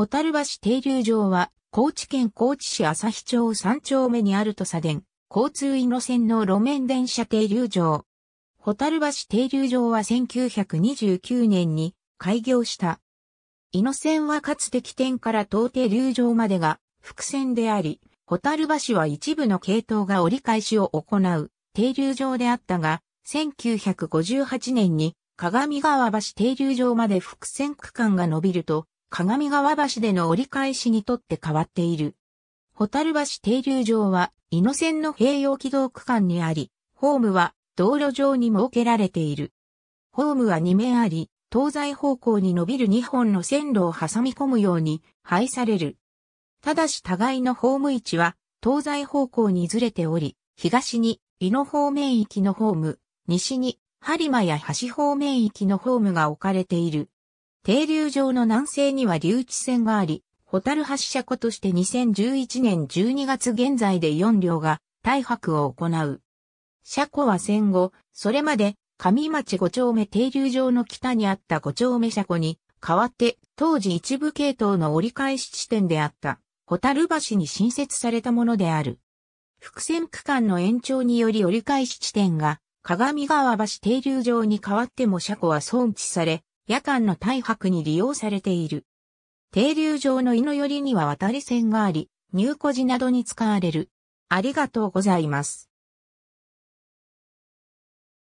ホタル橋停留場は、高知県高知市朝日町三丁目にあるとさ電、交通井路線の路面電車停留場。ホタル橋停留場は1929年に開業した。井野線はかつて起点から東停留場までが伏線であり、ホタル橋は一部の系統が折り返しを行う停留場であったが、1958年に鏡川橋停留場まで伏線区間が伸びると、鏡川橋での折り返しにとって変わっている。ホタル橋停留場は、伊野線の併用軌道区間にあり、ホームは道路上に設けられている。ホームは2面あり、東西方向に伸びる2本の線路を挟み込むように配される。ただし互いのホーム位置は東西方向にずれており、東に井野方面域のホーム、西に播磨や橋方面域のホームが置かれている。停留場の南西には留置線があり、ホタル発射庫として2011年12月現在で4両が大白を行う。車庫は戦後、それまで上町5丁目停留場の北にあった5丁目車庫に代わって当時一部系統の折り返し地点であったホタル橋に新設されたものである。伏線区間の延長により折り返し地点が鏡川橋停留場に代わっても車庫は損置され、夜間の大白に利用されている。停留場の井の寄りには渡り線があり、入庫時などに使われる。ありがとうございます。